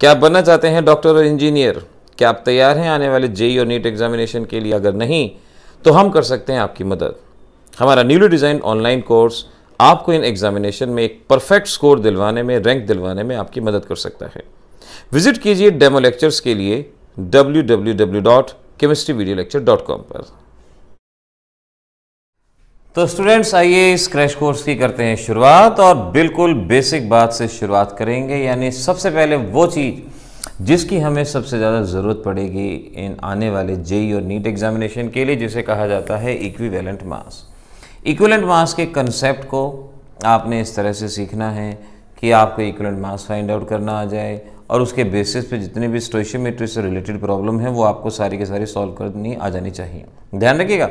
क्या आप बनना चाहते हैं डॉक्टर और इंजीनियर क्या आप तैयार हैं आने वाले जेई e और नीट एग्जामिनेशन के लिए अगर नहीं तो हम कर सकते हैं आपकी मदद हमारा न्यूली डिज़ाइन ऑनलाइन कोर्स आपको इन एग्जामिनेशन में एक परफेक्ट स्कोर दिलवाने में रैंक दिलवाने में आपकी मदद कर सकता है विजिट कीजिए डेमो लेक्चर्स के लिए डब्ल्यू पर तो स्टूडेंट्स आइए इस क्रैश कोर्स की करते हैं शुरुआत और बिल्कुल बेसिक बात से शुरुआत करेंगे यानी सबसे पहले वो चीज़ जिसकी हमें सबसे ज़्यादा ज़रूरत पड़ेगी इन आने वाले जेई e और नीट एग्जामिनेशन के लिए जिसे कहा जाता है इक्विवेलेंट मास इक्विवेलेंट मास के कंसेप्ट को आपने इस तरह से सीखना है कि आपको इक्विवेलेंट मास फाइंड आउट करना आ जाए और उसके बेसिस पे जितने भी स्टोशियोमेट्री से रिलेटेड प्रॉब्लम है वो आपको सारी के सारी सॉल्व करनी आ जानी चाहिए ध्यान रखिएगा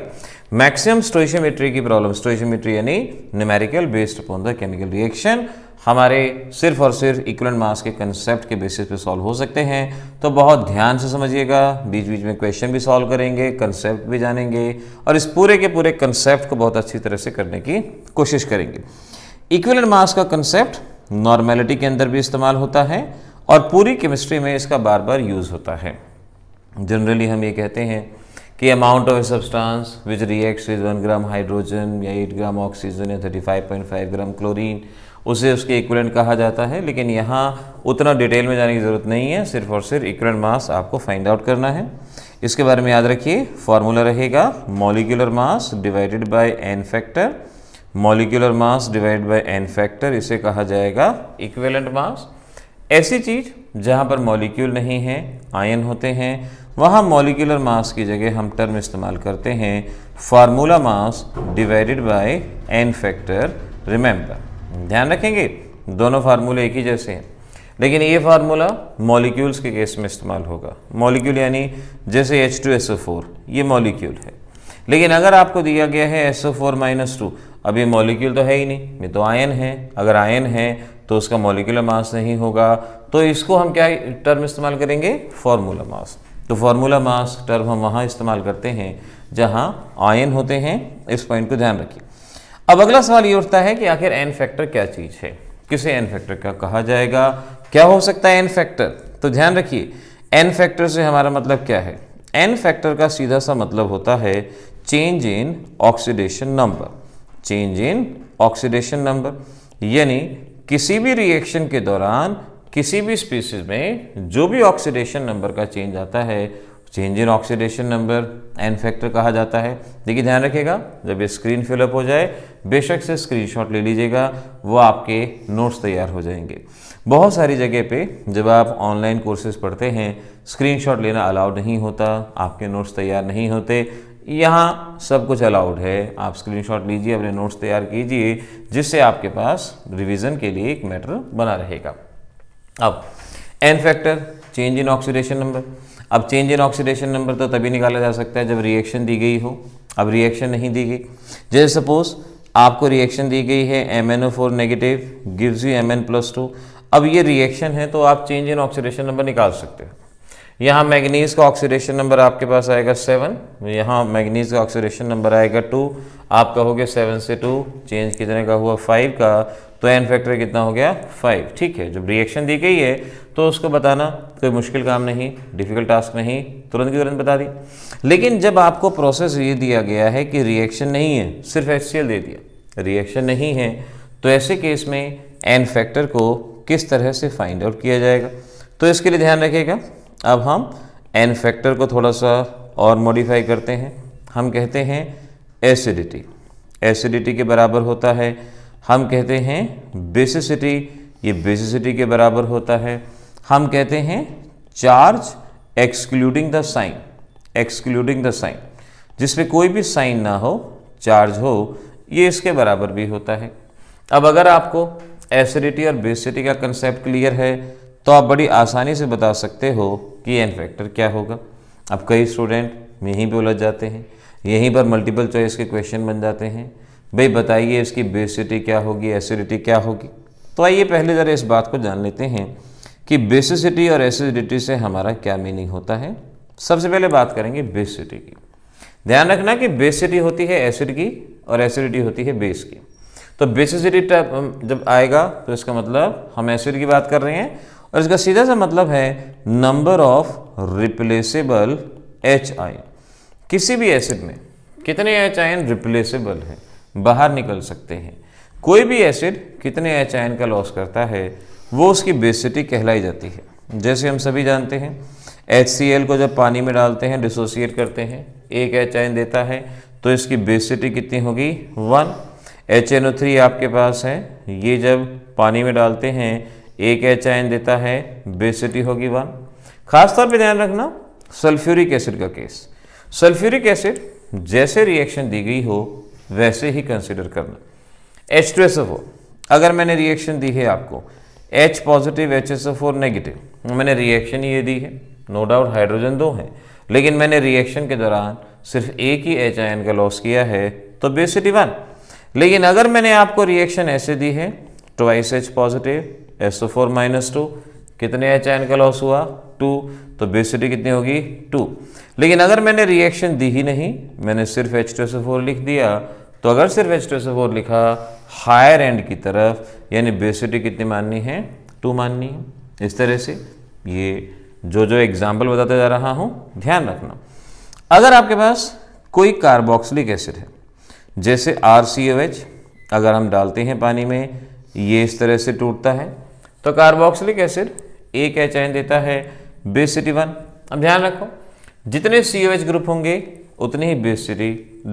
मैक्सिमम स्टोशियोमेट्री की प्रॉब्लम स्टोशियोमेट्री यानी numerical based upon the chemical reaction हमारे सिर्फ और सिर्फ इक्वलेंट मास के कंसेप्ट के बेसिस पे सॉल्व हो सकते हैं तो बहुत ध्यान से समझिएगा बीच बीच में क्वेश्चन भी सॉल्व करेंगे कंसेप्ट भी जानेंगे और इस पूरे के पूरे कंसेप्ट को बहुत अच्छी तरह से करने की कोशिश करेंगे इक्वलेंट मास का कंसेप्ट नॉर्मेलिटी के अंदर भी इस्तेमाल होता है और पूरी केमिस्ट्री में इसका बार बार यूज़ होता है जनरली हम ये कहते हैं कि amount of a substance which reacts with one gram hydrogen या एट ग्राम ऑक्सीजन या thirty five point five gram chlorine उसे उसके इक्वलेंट कहा जाता है लेकिन यहाँ उतना डिटेल में जाने की ज़रूरत नहीं है सिर्फ और सिर्फ इक्वलेंट मास आपको फाइंड आउट करना है इसके बारे में याद रखिए फार्मूला रहेगा molecular mass divided by n factor molecular mass divide by n factor इसे कहा जाएगा इक्वेलेंट मास ऐसी चीज़ जहाँ पर मॉलिक्यूल नहीं है आयन होते हैं वहां मॉलिक्यूलर मास की जगह हम टर्म इस्तेमाल करते हैं formula mass divided by n factor remember ध्यान रखेंगे दोनों फार्मूले एक ही जैसे हैं लेकिन ये फार्मूला मॉलिक्यूल्स के केस में इस्तेमाल होगा मॉलिक्यूल यानी जैसे H two S O four ये मॉलिक्यूल है लेकिन अगर आपको दिया गया है S O four minus two अब ये मॉलिक्यूल तो है ही नहीं ये तो आयन है अगर आयन है तो उसका मोलिकुलर मास नहीं होगा तो इसको हम क्या टर्म इस्तेमाल करेंगे फार्मूला मास तो फार्मूला मास टर्म हम वहाँ इस्तेमाल करते हैं जहाँ आयन होते हैं इस पॉइंट को ध्यान रखिए अब अगला सवाल ये उठता है कि आखिर एन फैक्टर क्या चीज़ है किसे एन फैक्टर का कहा जाएगा क्या हो सकता है एन फैक्टर तो ध्यान रखिए एन फैक्टर से हमारा मतलब क्या है एन फैक्टर का सीधा सा मतलब होता है change in oxidation number change in oxidation number यानी किसी भी रिएक्शन के दौरान किसी भी स्पीसीज में जो भी ऑक्सीडेशन नंबर का चेंज आता है change in oxidation number n factor कहा जाता है देखिए ध्यान रखिएगा जब ये स्क्रीन फिलअप हो जाए बेशक से स्क्रीनशॉट ले लीजिएगा वो आपके नोट्स तैयार हो जाएंगे बहुत सारी जगह पे जब आप ऑनलाइन कोर्सेज पढ़ते हैं स्क्रीनशॉट लेना अलाउड नहीं होता आपके नोट्स तैयार नहीं होते यहाँ सब कुछ अलाउड है आप स्क्रीनशॉट लीजिए अपने नोट्स तैयार कीजिए जिससे आपके पास रिवीजन के लिए एक मैटर बना रहेगा अब n factor change in oxidation number अब चेंज इन ऑक्सीडेशन नंबर तो तभी निकाला जा सकता है जब रिएक्शन दी गई हो अब रिएक्शन नहीं दी गई जैसे सपोज आपको रिएक्शन दी गई है M N O four negative gives you M N plus two अब ये रिएक्शन है तो आप चेंज इन ऑक्सीडेशन नंबर निकाल सकते हो यहाँ मैग्नीज का ऑक्सीडेशन नंबर आपके पास आएगा सेवन यहाँ मैग्नीज का ऑक्सीडेशन नंबर आएगा टू आप कहोगे सेवन से टू चेंज कितने का हुआ फाइव का तो एन फैक्टर कितना हो गया फाइव ठीक है जब रिएक्शन दी गई है तो उसको बताना कोई मुश्किल काम नहीं डिफ़िकल्ट टास्क नहीं तुरंत की तुरंत बता दी लेकिन जब आपको प्रोसेस ये दिया गया है कि रिएक्शन नहीं है सिर्फ एच दे दिया रिएक्शन नहीं है तो ऐसे केस में एन फैक्टर को किस तरह से फाइंड आउट किया जाएगा तो इसके लिए ध्यान रखिएगा अब हम एन फैक्टर को थोड़ा सा और मॉडिफाई करते हैं हम कहते हैं एसिडिटी एसिडिटी के बराबर होता है हम कहते हैं बेसिसिटी ये बेसिसिटी के बराबर होता है हम कहते हैं charge excluding the sign excluding the sign जिस पे कोई भी साइन ना हो चार्ज हो ये इसके बराबर भी होता है अब अगर आपको एसिडिटी और बेसिसिटी का कंसेप्ट क्लियर है तो आप बड़ी आसानी से बता सकते हो कि एन फैक्टर क्या होगा अब कई स्टूडेंट यहीं पर उलझ जाते हैं यहीं पर मल्टीपल चॉइस के क्वेश्चन बन जाते हैं भाई बताइए इसकी बेसिटी क्या होगी एसिडिटी क्या होगी तो आइए पहले ज़रा इस बात को जान लेते हैं कि बेसिसिटी और एसिडिटी से हमारा क्या मीनिंग होता है सबसे पहले बात करेंगे बेसिटी की ध्यान रखना कि बेसिटी होती है एसिड की और एसिडिटी होती है बेस की तो बेसिसिटी जब आएगा तो इसका मतलब हम एसिड की बात कर रहे हैं और इसका सीधा सा मतलब है number of replaceable H I किसी भी एसिड में कितने एच आयन रिप्लेसेबल हैं बाहर निकल सकते हैं कोई भी एसिड कितने एच आयन का लॉस करता है वो उसकी बेसिटी कहलाई जाती है जैसे हम सभी जानते हैं एच को जब पानी में डालते हैं डिसोसिएट करते हैं एक एच आयन देता है तो इसकी बेसिटी कितनी होगी वन एच आपके पास है ये जब पानी में डालते हैं ए एच आयन देता है बेसिटी होगी वन खासतौर पे ध्यान रखना सल्फ्यूरिक एसिड का केस सल्फ्यूरिक एसिड जैसे रिएक्शन दी गई हो वैसे ही कंसिडर करना H two S F O अगर मैंने रिएक्शन दी है आपको H positive H S F O negative मैंने रिएक्शन ये दी है नो डाउट हाइड्रोजन दो हैं लेकिन मैंने रिएक्शन के दौरान सिर्फ एक ही एच आयन का लॉस किया है तो बेसिटी वन लेकिन अगर मैंने आपको रिएक्शन ऐसे दी है twice H positive S O four minus two कितने एच आयन का लॉस हुआ टू तो बेसिटी कितनी होगी टू लेकिन अगर मैंने रिएक्शन दी ही नहीं मैंने सिर्फ H two S O four लिख दिया तो अगर सिर्फ H two S O four लिखा हायर एंड की तरफ यानी बेसिटी कितनी माननी है टू माननी है इस तरह से ये जो जो एग्जाम्पल बताते जा रहा हूँ ध्यान रखना अगर आपके पास कोई कार्बोक्सिलिक एसिड है जैसे आर सी ओ एच अगर हम डालते हैं पानी में ये इस तरह से टूटता है तो कार्बोक्सिलिक एसिड एक एच आयन देता है बेसिटी वन अब ध्यान रखो जितने सी एच ग्रुप होंगे उतनी ही बेसिटी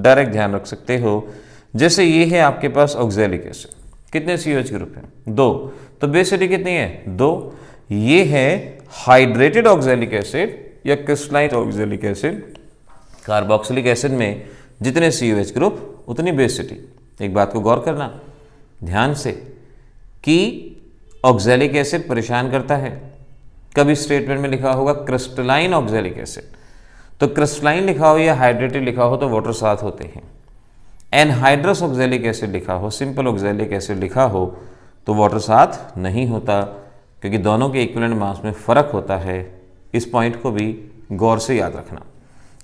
डायरेक्ट ध्यान रख सकते हो जैसे ये है आपके पास ऑक्जेलिक एसिड कितने सी एच ग्रुप हैं दो तो बेसिटी कितनी है दो ये है हाइड्रेटेड ऑक्जेलिक एसिड या crystallite oxalic acid carboxylic acid में जितने सी एच ग्रुप उतनी बेसिटी एक बात को गौर करना ध्यान से कि ऑक्जेलिक एसिड परेशान करता है कभी स्टेटमेंट में लिखा होगा क्रिस्टलाइन ऑक्जेलिक एसिड तो क्रिस्टलाइन लिखा हो या हाइड्रेटेड लिखा हो तो वाटर साथ होते हैं एनहाइड्रस ऑक्जेलिक एसिड लिखा हो सिंपल ऑक्जेलिक एसिड लिखा हो तो वाटर साथ नहीं होता क्योंकि दोनों के इक्वलेंट मास में फ़र्क होता है इस पॉइंट को भी गौर से याद रखना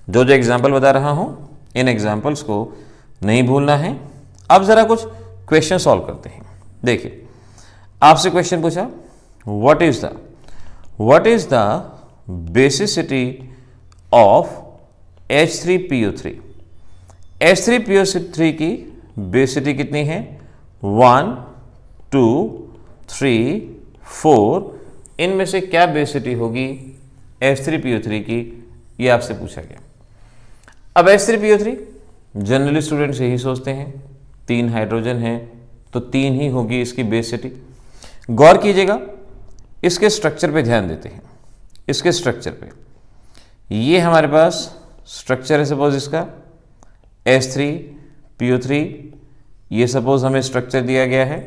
जो जो एग्जाम्पल बता रहा हूँ इन एग्जाम्पल्स को नहीं भूलना है अब ज़रा कुछ क्वेश्चन सॉल्व करते हैं देखिए आपसे क्वेश्चन पूछा what is the what is the basicity of H three P O three H three P O three की बेसिटी कितनी है वन टू थ्री फोर इनमें से क्या बेसिटी होगी H three P O three की यह आपसे पूछा गया अब H three P O three generally students यही सोचते हैं तीन हाइड्रोजन है तो तीन ही होगी इसकी बेसिटी गौर कीजिएगा इसके स्ट्रक्चर पे ध्यान देते हैं इसके स्ट्रक्चर पे ये हमारे पास स्ट्रक्चर है सपोज इसका S three P O three ये सपोज हमें स्ट्रक्चर दिया गया है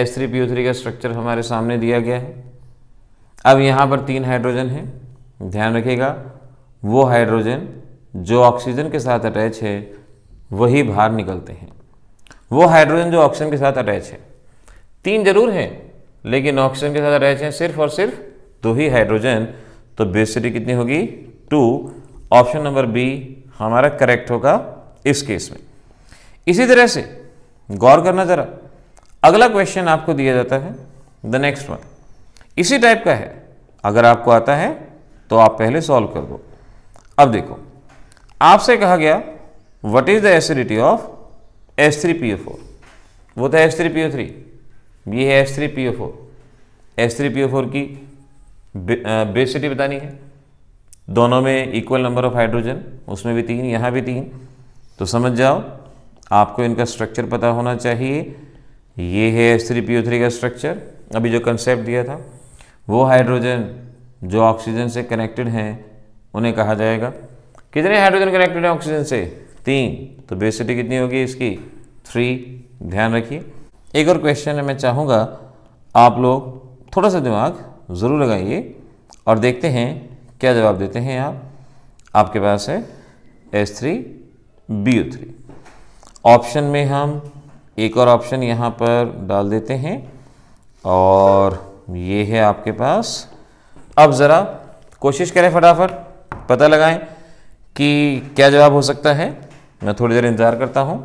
एस थ्री पी थ्री का स्ट्रक्चर हमारे सामने दिया गया है अब यहाँ पर तीन हाइड्रोजन हैं ध्यान रखिएगा वो हाइड्रोजन जो ऑक्सीजन के साथ अटैच है वही बाहर निकलते हैं वो हाइड्रोजन जो ऑक्सीजन के साथ अटैच है तीन जरूर हैं लेकिन ऑक्सीजन के साथ रह हैं सिर्फ और सिर्फ दो ही हाइड्रोजन तो बेसिटी कितनी होगी टू ऑप्शन नंबर बी हमारा करेक्ट होगा इस केस में इसी तरह से गौर करना ज़रा अगला क्वेश्चन आपको दिया जाता है द नेक्स्ट वन इसी टाइप का है अगर आपको आता है तो आप पहले सॉल्व कर दो अब देखो आपसे कहा गया what is the acidity of S three P O four वो था S three P O three ये है S three P O four S three P O four की बेसिटी बतानी है दोनों में इक्वल नंबर ऑफ हाइड्रोजन उसमें भी तीन यहाँ भी तीन तो समझ जाओ आपको इनका स्ट्रक्चर पता होना चाहिए ये है S three P O three का स्ट्रक्चर अभी जो कंसेप्ट दिया था वो हाइड्रोजन जो ऑक्सीजन से कनेक्टेड हैं उन्हें कहा जाएगा कितने हाइड्रोजन कनेक्टेड हैं ऑक्सीजन से तीन तो बेसिटी कितनी होगी इसकी थ्री ध्यान रखिए एक और क्वेश्चन है मैं चाहूँगा आप लोग थोड़ा सा दिमाग ज़रूर लगाइए और देखते हैं क्या जवाब देते हैं आप आपके पास है S three B U three option में हम एक और ऑप्शन यहाँ पर डाल देते हैं और ये है आपके पास अब ज़रा कोशिश करें फटाफट पता लगाएं कि क्या जवाब हो सकता है मैं थोड़ी देर इंतज़ार करता हूँ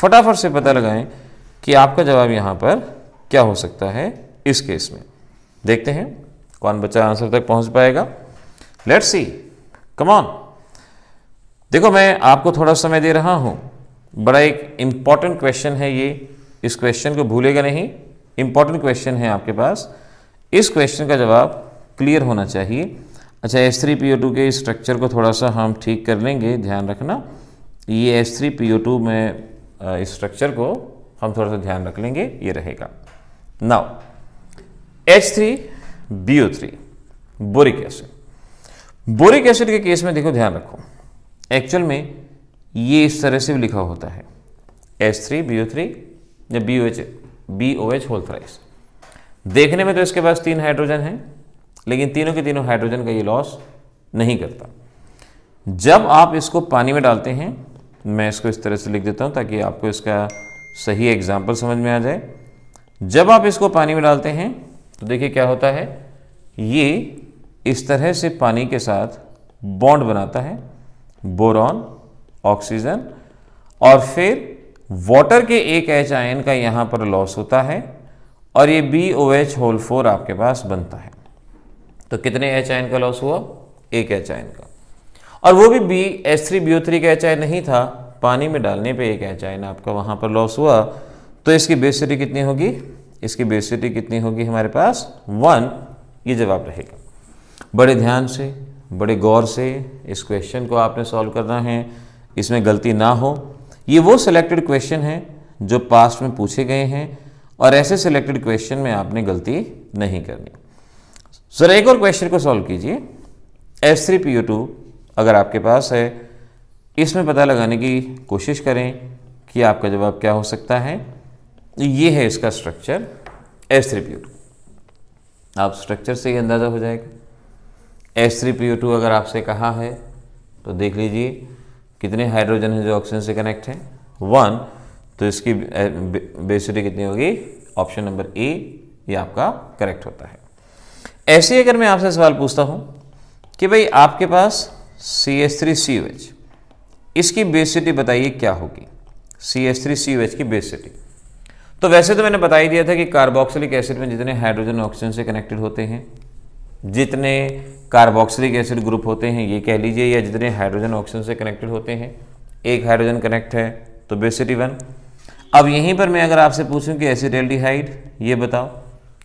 फटाफट से पता लगाएं कि आपका जवाब यहाँ पर क्या हो सकता है इस केस में देखते हैं कौन बच्चा आंसर तक पहुँच पाएगा लेट्स सी ऑन देखो मैं आपको थोड़ा समय दे रहा हूँ बड़ा एक इम्पॉर्टेंट क्वेश्चन है ये इस क्वेश्चन को भूलेगा नहीं इम्पॉर्टेंट क्वेश्चन है आपके पास इस क्वेश्चन का जवाब क्लियर होना चाहिए अच्छा S three P O two के स्ट्रक्चर को थोड़ा सा हम ठीक कर लेंगे ध्यान रखना ये S three P O two में स्ट्रक्चर को हम थोड़ा सा ध्यान रख लेंगे ये रहेगा now H three B O three boric acid boric acid के केस में देखो ध्यान रखो एक्चुअल में ये इस तरह से भी लिखा होता है H three B O three या B O H B O H whole thrice देखने में तो इसके पास तीन हाइड्रोजन है लेकिन तीनों के तीनों हाइड्रोजन का ये लॉस नहीं करता जब आप इसको पानी में डालते हैं मैं इसको इस तरह से लिख देता हूं ताकि आपको इसका सही एग्जाम्पल समझ में आ जाए जब आप इसको पानी में डालते हैं तो देखिए क्या होता है ये इस तरह से पानी के साथ बॉन्ड बनाता है बोरॉन ऑक्सीजन और फिर वाटर के एक एच आयन का यहां पर लॉस होता है और ये B O H whole four आपके पास बनता है तो कितने एच आयन का लॉस हुआ एक एच आयन का और वो भी B S three B O three का एच आयन नहीं था पानी में डालने पे एक एचाइन आपका वहाँ पर लॉस हुआ तो इसकी बेसिटी कितनी होगी इसकी बेसिटी कितनी होगी हमारे पास वन ये जवाब रहेगा बड़े ध्यान से बड़े गौर से इस क्वेश्चन को आपने सॉल्व करना है इसमें गलती ना हो ये वो सिलेक्टेड क्वेश्चन है जो पास्ट में पूछे गए हैं और ऐसे सिलेक्टेड क्वेश्चन में आपने गलती नहीं करनी सर एक और क्वेश्चन को सॉल्व कीजिए S three P O two अगर आपके पास है इसमें पता लगाने की कोशिश करें कि आपका जवाब क्या हो सकता है ये है इसका structure S three P two आप स्ट्रक्चर से ही अंदाज़ा हो जाएगा एस थ्री पी टू अगर आपसे कहा है तो देख लीजिए कितने हाइड्रोजन हैं जो ऑक्सीजन से कनेक्ट हैं वन तो इसकी बेसिटी कितनी होगी ऑप्शन नंबर ए ये आपका करेक्ट होता है ऐसे अगर मैं आपसे सवाल पूछता हूँ कि भाई आपके पास C S three C H इसकी बेसिटी बताइए क्या होगी C S three C H की बेसिटी तो वैसे तो मैंने बता ही दिया था कि कार्बोक्सिलिक एसिड में जितने हाइड्रोजन ऑक्सीजन से कनेक्टेड होते हैं जितने कार्बोक्सिलिक एसिड ग्रुप होते हैं ये कह लीजिए या जितने हाइड्रोजन ऑक्सीजन से कनेक्टेड होते हैं एक हाइड्रोजन कनेक्ट है तो बेसिटी वन अब यहीं पर मैं अगर आपसे पूछूं कि एसिडेल्डिहाइड ये बताओ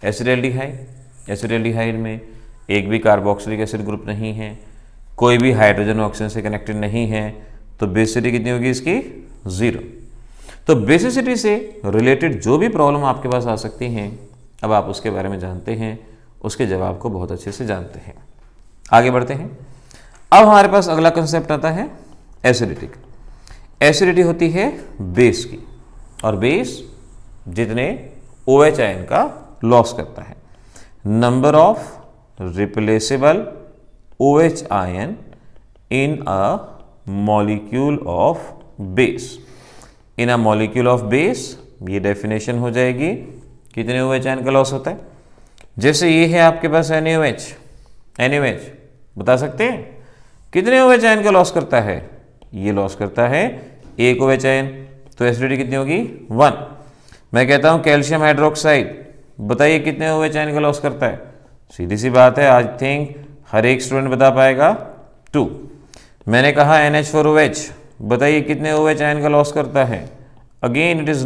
एसिडेल्डिहाइड एसिडेल्डिहाइड में एक भी कार्बोक्सिलिक एसिड ग्रुप नहीं है कोई भी हाइड्रोजन ऑक्सीजन से कनेक्टेड नहीं है तो बेसिसिटी कितनी होगी इसकी ज़ीरो तो बेसिसिटी से रिलेटेड जो भी प्रॉब्लम आपके पास आ सकती हैं अब आप उसके बारे में जानते हैं उसके जवाब को बहुत अच्छे से जानते हैं आगे बढ़ते हैं अब हमारे पास अगला कंसेप्ट आता है एसिडिटी एसिडिटी होती है बेस की और बेस जितने ओ एच आयन का लॉस करता है number of replaceable O H ion in a molecule of base in a molecule of base ये डेफिनेशन हो जाएगी कितने ओ एच का लॉस होता है जैसे ये है आपके पास N O H N O H बता सकते हैं कितने ओ एच का लॉस करता है ये लॉस करता है एक ओ एच तो एसिडिटी कितनी होगी वन मैं कहता हूँ कैल्शियम हाइड्रोक्साइड बताइए कितने ओ एच का लॉस करता है सीधी सी बात है आई थिंक हर एक स्टूडेंट बता पाएगा टू मैंने कहा N H four O H बताइए कितने ओ एच आयन का लॉस करता है again it is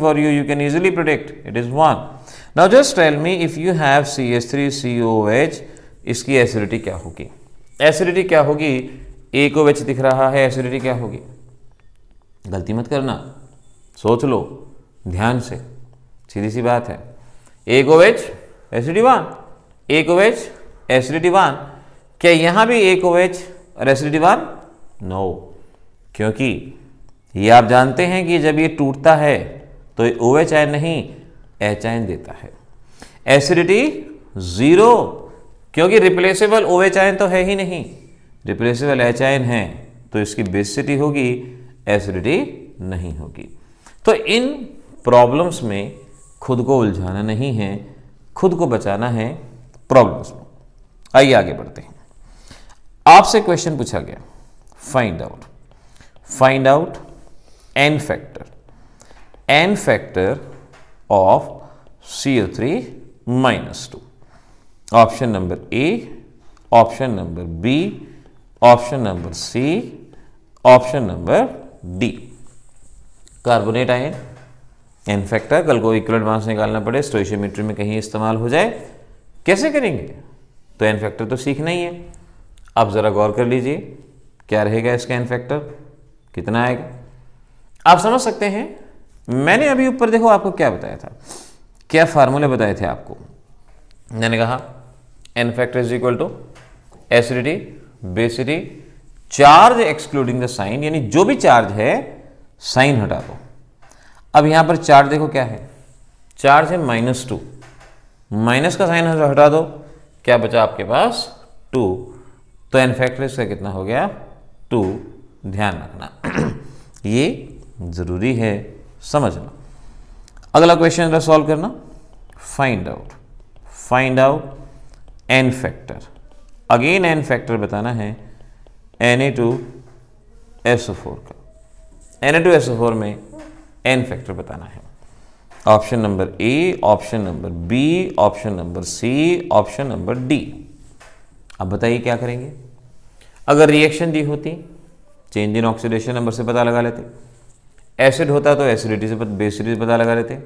for you you can easily predict it is one now just tell me if you have C S three C O H इसकी acidity क्या होगी acidity क्या होगी एक O H दिख रहा है एसिडिटी क्या होगी गलती मत करना सोच लो ध्यान से सीधी सी बात है एक ओ एच एसिडी वन एक ओ एच एसिडिटी वन क्या यहां भी एक ओ एच और ऐसी नो क्योंकि ये आप जानते हैं कि जब ये टूटता है तो ये ओ एच आयन नहीं एच आयन देता है एसिडिटी ज़ीरो क्योंकि रिप्लेसेबल ओ एच आयन तो है ही नहीं रिप्लेसेबल एच आयन है तो इसकी बेसिसिटी होगी एसिडिटी नहीं होगी तो इन प्रॉब्लम्स में खुद को उलझाना नहीं है खुद को बचाना है प्रॉब्लम्स में आइए आगे बढ़ते हैं आपसे क्वेश्चन पूछा गया find out find out N factor n factor of C O three minus two option number A option number B option number C option number D carbonate आए एन फैक्टर कल को इक्वल मास निकालना पड़े stoichiometry में कहीं इस्तेमाल हो जाए कैसे करेंगे तो एन फैक्टर तो सीखना ही है आप ज़रा गौर कर लीजिए क्या रहेगा इसका एन फैक्टर कितना आएगा आप समझ सकते हैं मैंने अभी ऊपर देखो आपको क्या बताया था क्या फार्मूले बताए थे आपको मैंने कहा N factor is equal to acidity basicity charge excluding the sign यानी जो भी चार्ज है साइन हटा दो अब यहां पर चार्ज देखो क्या है चार्ज है माइनस टू माइनस का साइन हटा दो क्या बचा आपके पास टू तो एन फैक्टर इसका कितना हो गया टू ध्यान रखना ये ज़रूरी है समझना अगला क्वेश्चन सॉल्व करना find out find out N factor again N factor बताना है N A two S four का N A two S four में एन फैक्टर बताना है option number A option number B option number C option number D अब बताइए क्या करेंगे अगर रिएक्शन दी होती चेंज इन ऑक्सीडेशन नंबर से पता लगा लेते एसिड होता तो एसिडिटी से बेसिडिटी से पता लगा लेते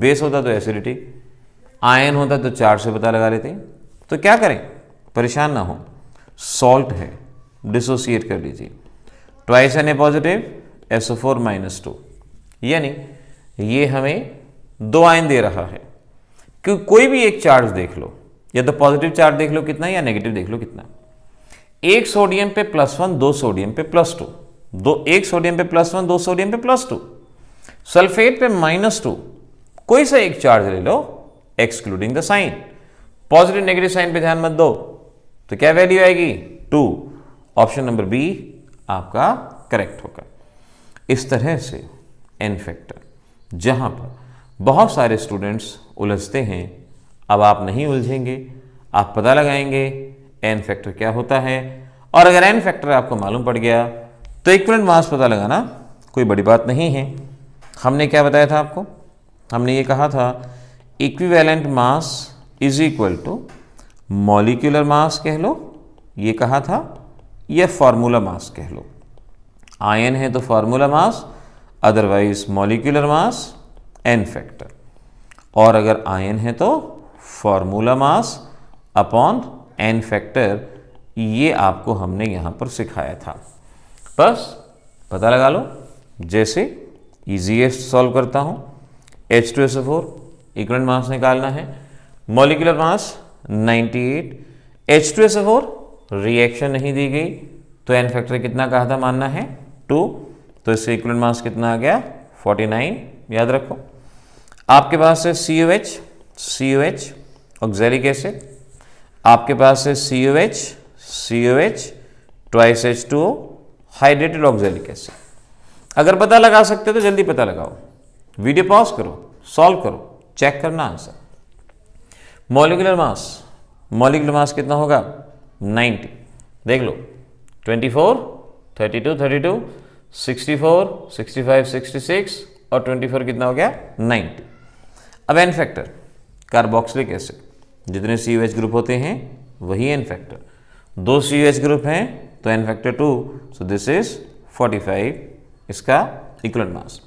बेस होता तो एसिडिटी आयन होता तो चार्ज से पता लगा लेते तो क्या करें परेशान ना हो सॉल्ट है डिसोसिएट कर लीजिए twice N A positive S O four minus two यानी ये हमें दो आयन दे रहा है क्योंकि कोई भी एक चार्ज देख लो या तो पॉजिटिव चार्ज देख लो कितना या नेगेटिव देख लो कितना एक सोडियम पे प्लस वन दो सोडियम पे प्लस टू दो एक सोडियम पे प्लस वन दो सोडियम पे प्लस टू सल्फेट पे माइनस टू कोई सा एक चार्ज ले लो excluding the sign positive negative sign पे ध्यान मत दो तो क्या वैल्यू आएगी टू ऑप्शन नंबर बी आपका करेक्ट होगा इस तरह से एन फैक्टर जहां पर बहुत सारे स्टूडेंट्स उलझते हैं अब आप नहीं उलझेंगे आप पता लगाएंगे एन फैक्टर क्या होता है और अगर एन फैक्टर आपको मालूम पड़ गया तो इक्विलेंट मास पता लगाना कोई बड़ी बात नहीं है हमने क्या बताया था आपको हमने ये कहा था equivalent mass is equal to molecular mass कह लो ये कहा था या फार्मूला मास कह लो आयन है तो formula mass otherwise molecular mass N factor और अगर आयन है तो formula mass upon N factor ये आपको हमने यहाँ पर सिखाया था बस पता लगा लो जैसे ईजीएस्ट सॉल्व करता हूँ H two S four equal mass निकालना है molecular mass 98 H two S four reaction नहीं दी गई तो एन फैक्टर कितना कहा था मानना है टू तो इससे इक्वल मास कितना आ गया 49 याद रखो आपके पास है C O H C O H oxalic acid आपके पास है C O H C O H twice H two hydrated oxalic acid अगर पता लगा सकते हो तो जल्दी पता लगाओ वीडियो पॉज करो सॉल्व करो चेक करना answer molecular mass molecular mass कितना होगा 90 देख लो 24 32 32 64 65 66 और 24 कितना हो गया 90 अब एन फैक्टर कार्बोक्सिलिक एसिड जितने सी यू एच ग्रुप होते हैं वही एन फैक्टर दो सी यू एच ग्रुप हैं तो N factor two so this is 45 इसका इक्वल मास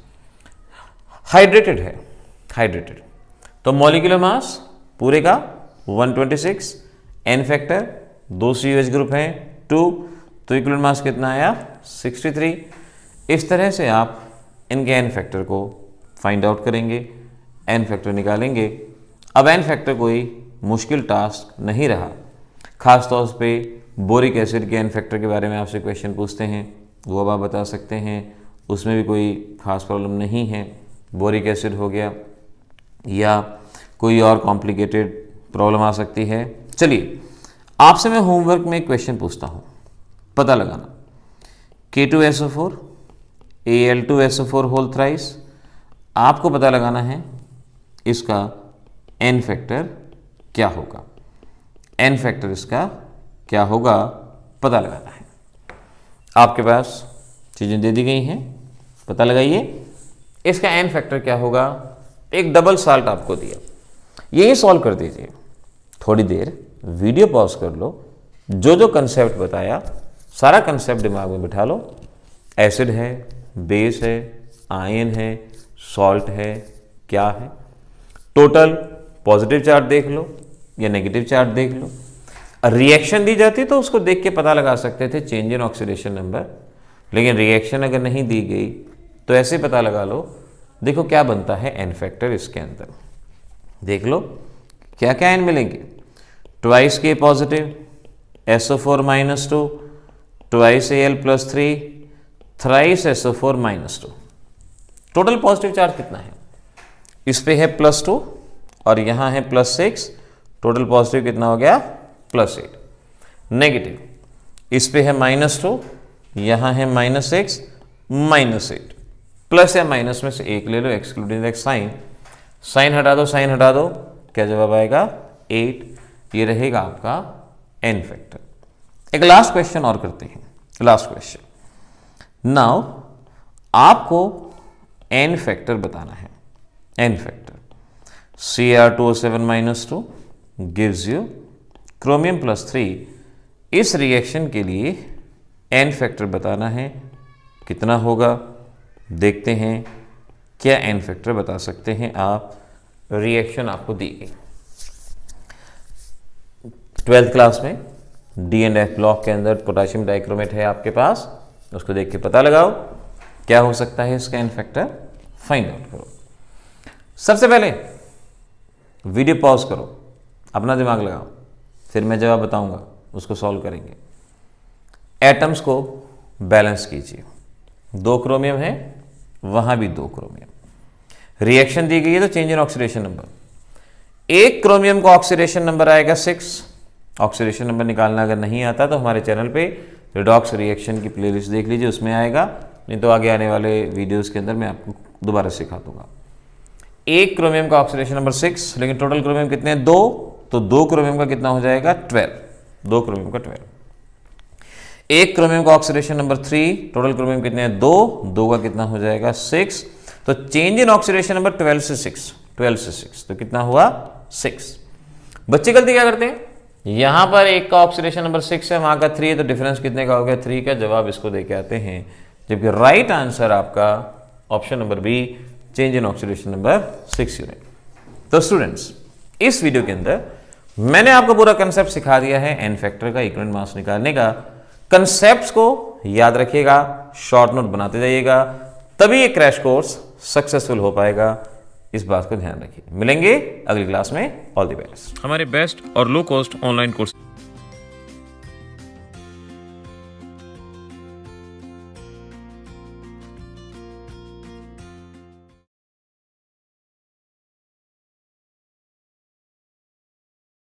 हाइड्रेटेड है हाइड्रेटेड तो मॉलिकुलर मास पूरे का 126 एन फैक्टर दो सी यू एच ग्रुप हैं टू तो इक्वल मास कितना आया 63 इस तरह से आप इनके एन फैक्टर को फाइंड आउट करेंगे एन फैक्टर निकालेंगे अब एन फैक्टर कोई मुश्किल टास्क नहीं रहा ख़ास तौर पे बोरिक एसिड के एन फैक्टर के बारे में आपसे क्वेश्चन पूछते हैं वो अब आप बता सकते हैं उसमें भी कोई ख़ास प्रॉब्लम नहीं है बोरिक एसिड हो गया या कोई और कॉम्प्लिकेटेड प्रॉब्लम आ सकती है चलिए आपसे मैं होमवर्क में एक क्वेश्चन पूछता हूँ पता लगाना K two S O four A L two S O four whole thrice आपको पता लगाना है इसका एन फैक्टर क्या होगा एन फैक्टर इसका क्या होगा पता लगाना है आपके पास चीज़ें दे दी गई हैं पता लगाइए इसका एन फैक्टर क्या होगा एक डबल साल्ट आपको दिया यही सॉल्व कर दीजिए थोड़ी देर वीडियो पॉज कर लो जो जो कंसेप्ट बताया सारा कंसेप्ट दिमाग में बिठा लो एसिड है बेस है आयन है सॉल्ट है क्या है टोटल पॉजिटिव चार्ज देख लो या नेगेटिव चार्ज देख लो रिएक्शन दी जाती तो उसको देख के पता लगा सकते थे चेंज इन ऑक्सीडेशन नंबर लेकिन रिएक्शन अगर नहीं दी गई तो ऐसे पता लगा लो देखो क्या बनता है एन फैक्टर इसके अंदर देख लो क्या क्या एन मिलेंगे twice K positive S O four minus two twice A L plus three thrice S O four minus two total positive charge कितना है इस पे है प्लस टू और यहां है प्लस सिक्स टोटल पॉजिटिव कितना हो गया प्लस एट नेगेटिव इस पे है माइनस टू यहां है minus X minus eight plus या माइनस में से एक ले लो एक्सक्लूडिंग एक्स साइन साइन हटा दो साइन हटा दो क्या जवाब आएगा एट ये रहेगा आपका एन फैक्टर एक लास्ट क्वेश्चन और करते हैं लास्ट क्वेश्चन नाउ आपको एन फैक्टर बताना है N factor C R two seven minus two gives you chromium plus three इस रिएक्शन के लिए एन फैक्टर बताना है कितना होगा देखते हैं क्या एन फैक्टर बता सकते हैं आप रिएक्शन आपको दी गई ट्वेल्थ क्लास में डी एंड एफ ब्लॉक के अंदर पोटाशियम डाइक्रोमेट है आपके पास उसको देख के पता लगाओ क्या हो सकता है इसका एन फैक्टर फाइंड आउट करो सबसे पहले वीडियो पॉज करो अपना दिमाग लगाओ फिर मैं जवाब बताऊंगा उसको सॉल्व करेंगे एटम्स को बैलेंस कीजिए दो क्रोमियम है वहां भी दो क्रोमियम रिएक्शन दी गई है तो चेंज इन ऑक्सीडेशन नंबर एक क्रोमियम का ऑक्सीडेशन नंबर आएगा सिक्स ऑक्सीडेशन नंबर निकालना अगर नहीं आता तो हमारे चैनल पे रिडॉक्स रिएक्शन की प्लेलिस्ट देख लीजिए उसमें आएगा नहीं तो आगे आने वाले वीडियोस के अंदर मैं आपको दोबारा सिखा दूंगा एक क्रोमियम का ऑक्सीडेशन नंबर सिक्स लेकिन टोटल क्रोमियम कितने हैं दो तो दो क्रोमियम का कितना हो जाएगा ट्वेल्व दो क्रोमियम का ट्वेल्व एक क्रोमियम का oxidation number three total chromium कितने दो दो का कितना हो जाएगा सिक्स तो change in oxidation number twelve से सिक्स ट्वेल्व से सिक्स तो कितना हुआ सिक्स बच्चे गलती क्या करते हैं यहां पर एक का ऑक्सीडेशन नंबर सिक्स है वहां का थ्री है तो डिफरेंस कितने का हो गया थ्री का जवाब इसको दे के आते हैं जबकि राइट आंसर आपका option number B change in oxidation number six unit तो स्टूडेंट्स इस वीडियो के अंदर मैंने आपको पूरा कंसेप्ट सिखा दिया है एन फैक्टर का इक्विवेलेंट मास निकालने का कंसेप्ट को याद रखिएगा शॉर्ट नोट बनाते जाइएगा तभी ये क्रैश कोर्स सक्सेसफुल हो पाएगा इस बात को ध्यान रखिए मिलेंगे अगली क्लास में ऑल दी बेस्ट हमारे बेस्ट और लो कॉस्ट ऑनलाइन कोर्स